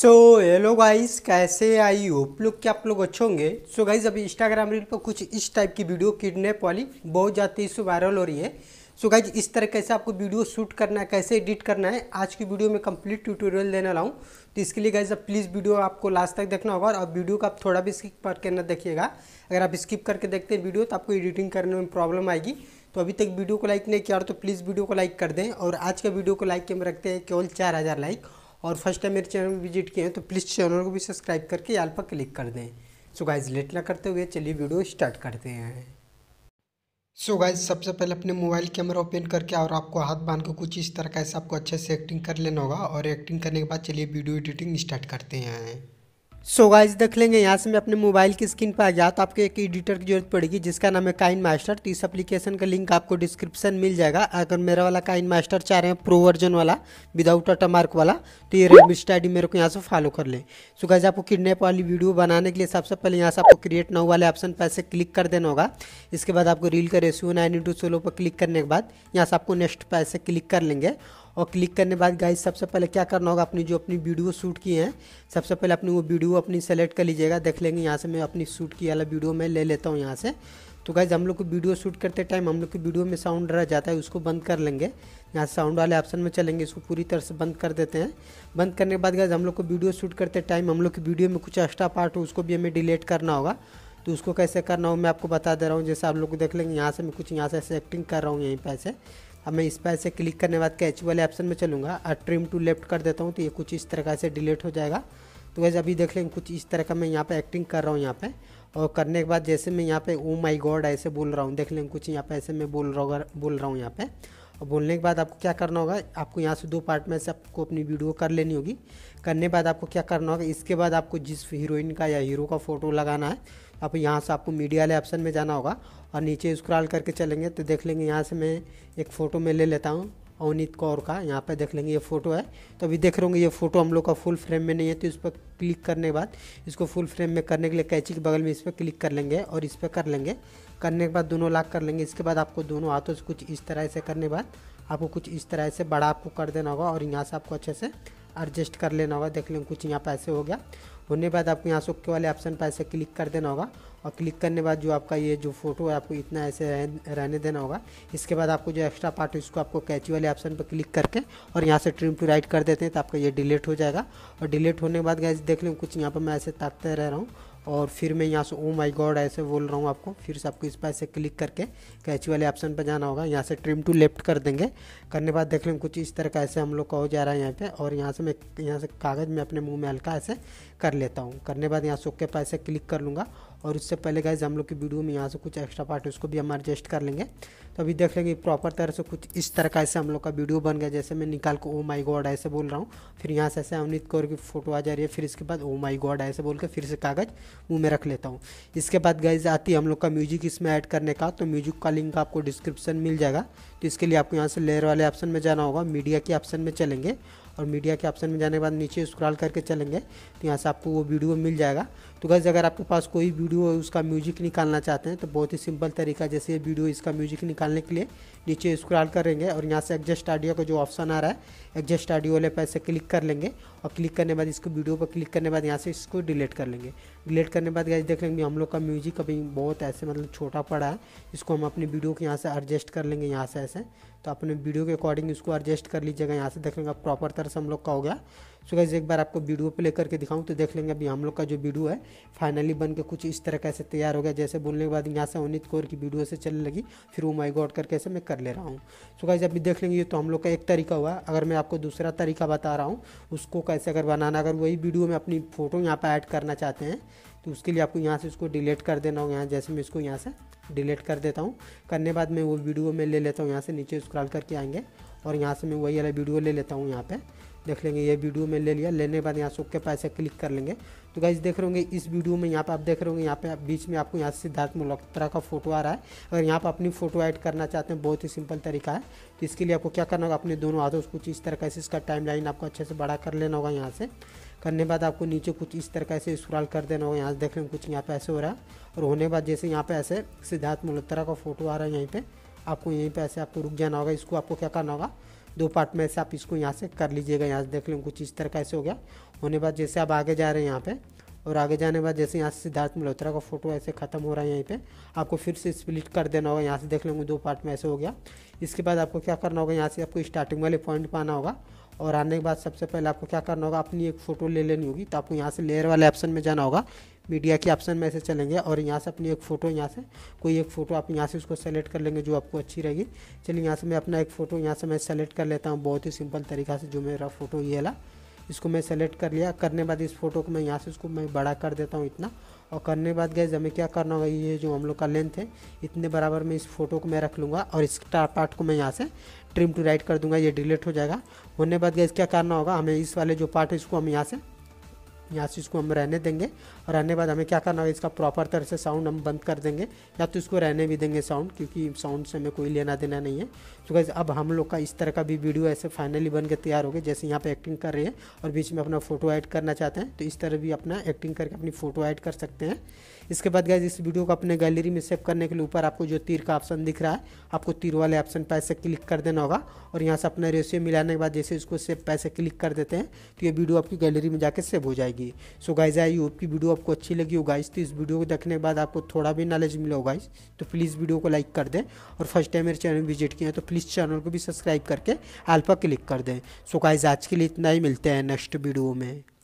so hello guys कैसे I hope लोग क्या आप लोग अच्छे होंगे सो so, गाइस अभी इंस्टाग्राम रील पर कुछ इस टाइप की वीडियो किडनैप वाली बहुत ज़्यादा इशू वायरल हो रही है सो so, गाइज इस तरह कैसे आपको वीडियो शूट करना है कैसे एडिट करना है आज की वीडियो में कंप्लीट ट्यूटोरियल देने लाऊँ तो इसके लिए गाइज अब प्लीज़ वीडियो आपको लास्ट तक देखना होगा और वीडियो का आप थोड़ा भी स्किप करके ना देखिएगा अगर आप स्किप करके देखते हैं वीडियो तो आपको एडिटिंग करने में प्रॉब्लम आएगी तो अभी तक वीडियो को लाइक नहीं किया और तो प्लीज़ वीडियो को लाइक कर दें और आज का वीडियो को लाइक के में रखते हैं केवल चार लाइक और फर्स्ट टाइम मेरे चैनल विजिट किए हैं तो प्लीज़ चैनल को भी सब्सक्राइब करके याल पर क्लिक कर दें सो गाइज लेट ना करते हुए चलिए वीडियो स्टार्ट करते हैं सो गाइज सबसे पहले अपने मोबाइल कैमरा ओपन करके और आपको हाथ बांध के कुछ इस तरह का ऐसा आपको अच्छे से एक्टिंग कर लेना होगा और एक्टिंग करने के बाद चलिए वीडियो एडिटिंग स्टार्ट करते हैं सो गाइज देख लेंगे यहाँ से मैं अपने मोबाइल की स्क्रीन पर आ गया तो आपको एक एडिटर की जरूरत पड़ेगी जिसका नाम है काइन मास्टर तो इस एप्लीकेशन का लिंक आपको डिस्क्रिप्शन मिल जाएगा अगर मेरा वाला काइन मास्टर चाह रहे हैं प्रो वर्जन वाला विदाउट मार्क वाला तो ये रेडमी स्टाइडी मेरे को यहाँ से फॉलो कर लें सो गाइज आपको किडनेप वाली वीडियो बनाने के लिए सबसे पहले यहाँ से आपको क्रिएट नाउ वाले ऑप्शन पर ऐसे क्लिक कर देना होगा इसके बाद आपको रील का रेस्यू नाइन इंटू सोलो पर क्लिक करने के बाद यहाँ से आपको नेक्स्ट पर ऐसे क्लिक कर लेंगे और क्लिक करने बाद गाइज सबसे पहले क्या करना होगा अपनी जो अपनी वीडियो शूट की है सबसे पहले अपनी वो वीडियो अपनी सेलेक्ट कर लीजिएगा देख लेंगे यहाँ से मैं अपनी शूट की वाला वीडियो मैं ले लेता हूँ यहाँ से तो गाइज हम लोग को वीडियो शूट करते टाइम हम लोग की वीडियो में साउंड रह जाता है उसको बंद कर लेंगे यहाँ साउंड वाले ऑप्शन में चलेंगे इसको पूरी तरह से बंद कर देते हैं बंद करने के बाद गाइज हम लोग को वीडियो शूट करते टाइम हम लोग की वीडियो में कुछ एक्स्ट्रा पार्ट हो उसको भी हमें डिलीट करना होगा तो उसको कैसे करना हो मैं आपको बता दे रहा हूँ जैसे आप लोग को देख लेंगे यहाँ से मैं कुछ यहाँ से एक्टिंग कर रहा हूँ यहीं पर अब मैं इस पर ऐसे क्लिक करने बाद कैच वाले ऑप्शन में चलूँगा और ट्रिम टू लेफ्ट कर देता हूँ तो ये कुछ इस तरह से डिलीट हो जाएगा तो वैसे अभी देख लेंगे कुछ इस तरह का मैं यहाँ पे एक्टिंग कर रहा हूँ यहाँ पे और करने के बाद जैसे मैं यहाँ पे ओ माई गॉड ऐसे बोल रहा हूँ देख लेंगे कुछ यहाँ पे ऐसे मैं बोल रहा बोल रहा हूँ यहाँ पे और बोलने के बाद आपको क्या करना होगा आपको यहाँ से दो पार्ट में से आपको अपनी वीडियो कर लेनी होगी करने बाद आपको क्या करना होगा इसके बाद आपको जिस हीरोइन का या हीरो का फ़ोटो लगाना है आप यहाँ से आपको मीडिया वाले ऑप्शन में जाना होगा और नीचे स्क्रॉल करके चलेंगे तो देख लेंगे यहाँ से मैं एक फ़ोटो में ले लेता हूँ अवनीत कौर का यहाँ पर देख लेंगे ये फोटो है तो अभी देख रहे होंगे ये फोटो हम लोग का फुल फ्रेम में नहीं है तो इस पर क्लिक करने के बाद इसको फुल फ्रेम में करने के लिए कैची के बगल में इस पर क्लिक कर लेंगे और इस पर कर लेंगे करने के बाद दोनों लाख कर लेंगे इसके बाद आपको दोनों हाथों से कुछ इस तरह से करने के बाद आपको कुछ इस तरह से बड़ा आपको कर देना होगा और यहाँ से आपको अच्छे से एडजस्ट कर लेना होगा देख लेंगे कुछ यहाँ पैसे हो गया होने के बाद आपको यहाँ से ओके वाले ऑप्शन पर ऐसे क्लिक कर देना होगा और क्लिक करने बाद जो आपका ये जो फोटो है आपको इतना ऐसे रहने देना होगा इसके बाद आपको जो एक्स्ट्रा पार्ट है इसको आपको कैची वाले ऑप्शन पर क्लिक करके और यहाँ से ट्रिम टू राइट कर देते हैं तो आपका ये डिलीट हो जाएगा और डिलीट होने के बाद गैस देख लें कुछ यहाँ पर मैं ऐसे ताकते रह रहा हूँ और फिर मैं यहाँ से ओ माई गॉड ऐसे बोल रहा हूँ आपको फिर से आपको इस पर ऐसे क्लिक करके कैची वाले ऑप्शन पर जाना होगा यहाँ से ट्रिम टू लेफ्ट कर देंगे करने बाद देख लें कुछ इस तरह का ऐसे हम लोग का हो जा रहा है यहाँ पे और यहाँ से मैं यहाँ से कागज़ में अपने मुँह में हल्का ऐसे कर लेता हूँ करने बाद यहाँ ओके पर ऐसे क्लिक कर लूँगा और उससे पहले गाइज हम लोग की वीडियो में यहाँ से कुछ एक्स्ट्रा पार्ट उसको भी हम एडजस्ट कर लेंगे तो अभी देख लेंगे प्रॉपर तरह से कुछ इस तरह का ऐसे हम लोग का वीडियो बन गया जैसे मैं निकाल को ओ माई गॉड ऐसे बोल रहा हूँ फिर यहाँ से ऐसे अवनीत कौर की फोटो आ जा रही है फिर इसके बाद ओ माई गॉड ऐसे बोल के फिर से कागज़ मुँह में रख लेता हूँ इसके बाद गाइज आती है हम लोग का म्यूजिक इसमें ऐड करने का तो म्यूजिक का लिंक आपको डिस्क्रिप्शन मिल जाएगा तो इसके लिए आपको यहाँ से लेयर वाले ऑप्शन में जाना होगा मीडिया के ऑप्शन में चलेंगे और मीडिया के ऑप्शन में जाने के बाद नीचे स्क्रॉल करके चलेंगे तो यहाँ से आपको वो वीडियो मिल जाएगा तो गैस अगर आपके पास कोई वीडियो उसका म्यूजिक निकालना चाहते हैं तो बहुत ही सिंपल तरीका जैसे ये वीडियो इसका म्यूजिक निकालने के लिए नीचे स्क्रॉल करेंगे और यहाँ से एडजस्ट ऑडियो का जो ऑप्शन आ रहा है एडजस्ट ऑडियो वाले पैसे क्लिक कर लेंगे और क्लिक करने बाद इसको वीडियो पर क्लिक करने बाद यहाँ से इसको डिलीट कर लेंगे डिलीट करने बाद गैस देख लेंगे हम लोग का म्यूजिक अभी बहुत ऐसे मतलब छोटा पड़ा है इसको हम अपने वीडियो को यहाँ से एडजस्ट कर लेंगे यहाँ से ऐसे तो अपने वीडियो के अकॉर्डिंग इसको एडजस्ट कर लीजिएगा यहाँ से देख लेंगे प्रॉपर तरह से हम लोग का हो गया सो गाइज एक बार आपको वीडियो प्ले करके दिखाऊं तो देख लेंगे अभी हम लोग का जो वीडियो है फाइनली बन के कुछ इस तरह कैसे तैयार हो गया जैसे बोलने के बाद यहाँ से अनित कौर की वीडियो से चलने लगी फिर वो माई गॉड करके ऐसे मैं कर ले रहा हूँ सो गाइज अभी देख लेंगे ये तो हम लोग का एक तरीका हुआ अगर मैं आपको दूसरा तरीका बता रहा हूँ उसको कैसे अगर बनाना अगर वही वीडियो में अपनी फ़ोटो यहाँ पर ऐड करना चाहते हैं तो उसके लिए आपको यहाँ से उसको डिलीट कर देना होगा यहाँ जैसे मैं इसको यहाँ से डिलीट कर देता हूँ करने बाद मैं वो वीडियो में ले लेता हूँ यहाँ से नीचे स्क्रॉल करके आएंगे और यहाँ से मैं वही वाला वीडियो ले लेता हूँ यहाँ पे देख लेंगे ये वीडियो में ले लिया लेने के बाद यहाँ से ओके पैसे क्लिक कर लेंगे तो गाइज देख रहे होंगे इस वीडियो में यहाँ पे आप देख रहे होंगे यहाँ पे बीच में आपको यहाँ से सिद्धार्थ मल्होत्रा का फोटो आ रहा है अगर यहाँ पर अपनी फोटो ऐड करना चाहते हैं बहुत ही सिंपल तरीका है तो इसके लिए आपको क्या करना होगा अपने दोनों हाथों से कुछ इस तरह से इसका टाइम लाइन आपको अच्छे से बड़ा कर लेना होगा यहाँ से करने बाद आपको नीचे कुछ इस तरह से स्क्रॉल कर देना होगा यहाँ से देख रहे हैं कुछ यहाँ पे ऐसे हो रहा है और होने बाद जैसे यहाँ पे ऐसे सिद्धार्थ मल्होत्रा का फोटो आ रहा है यहीं पर आपको यहीं पर ऐसे आपको रुक जाना होगा इसको आपको क्या करना होगा दो पार्ट में ऐसे आप इसको यहाँ से कर लीजिएगा यहाँ से देख लें कुछ इस तरह का ऐसे हो गया होने बाद जैसे आप आगे जा रहे हैं यहाँ पे और आगे जाने बाद जैसे यहाँ से सिद्धार्थ मल्होत्रा का फोटो ऐसे ख़त्म हो रहा है यहीं पे आपको फिर से स्प्लिट कर देना होगा यहाँ से देख लेंगे दो पार्ट में ऐसे हो गया इसके बाद आपको क्या करना होगा यहाँ से आपको स्टार्टिंग वाले पॉइंट पाना होगा और आने के बाद सबसे पहले आपको क्या करना होगा अपनी एक फ़ोटो ले लेनी होगी तो आपको यहाँ से लेयर वाले ऑप्शन में जाना होगा मीडिया के ऑप्शन में से चलेंगे और यहाँ से अपनी एक फ़ोटो यहाँ से कोई एक फ़ोटो आप यहाँ से उसको सेलेक्ट कर लेंगे जो आपको अच्छी रहेगी चलिए यहाँ से मैं अपना एक फ़ोटो यहाँ से मैं सेलेक्ट कर लेता हूँ बहुत ही सिंपल तरीका से जो मेरा फ़ोटो ये ला इसको मैं सेलेक्ट कर लिया करने बाद इस फोटो को मैं यहाँ से उसको मैं बड़ा कर देता हूँ इतना और करने बाद गए हमें क्या करना होगा ये जो हम लोग का लेंथ है इतने बराबर में इस फोटो को मैं रख लूँगा और इस पार्ट को मैं यहाँ से ट्रिम टू राइट कर दूंगा ये डिलीट हो जाएगा होने बाद गए क्या करना होगा हमें इस वाले जो पार्ट है इसको हम यहाँ से यहाँ से इसको हम रहने देंगे और रहने बाद हमें क्या करना होगा इसका प्रॉपर तरह से साउंड हम बंद कर देंगे या तो इसको रहने भी देंगे साउंड क्योंकि साउंड से हमें कोई लेना देना नहीं है तो गैस अब हम लोग का इस तरह का भी वीडियो ऐसे फाइनली बन के तैयार हो गए जैसे यहाँ पर एक्टिंग कर रहे हैं और बीच में अपना फोटो ऐड करना चाहते हैं तो इस तरह भी अपना एक्टिंग करके अपनी फ़ोटो ऐड कर सकते हैं इसके बाद गैज इस वीडियो को अपने गैलरी में सेव करने के लिए ऊपर आपको जो तीर का ऑप्शन दिख रहा है आपको तीर वाले ऑप्शन पर ऐसे क्लिक कर देना होगा और यहाँ से अपना रेशियो मिलाने के बाद जैसे इसको सेव पैसे क्लिक कर देते हैं तो ये वीडियो आपकी गैलरी में जाकर सेव हो जाएगी सो गाइज आई होप की वीडियो आपको अच्छी लगी हो गाइज तो इस वीडियो को देखने के बाद आपको थोड़ा भी नॉलेज मिले हो गाइज तो प्लीज़ वीडियो को लाइक कर दें और फर्स्ट टाइम मेरे चैनल विजिट किया तो प्लीज़ चैनल को भी सब्सक्राइब करके एल्पा क्लिक कर दें सो गाइज आज के लिए इतना ही मिलते हैं नेक्स्ट वीडियो में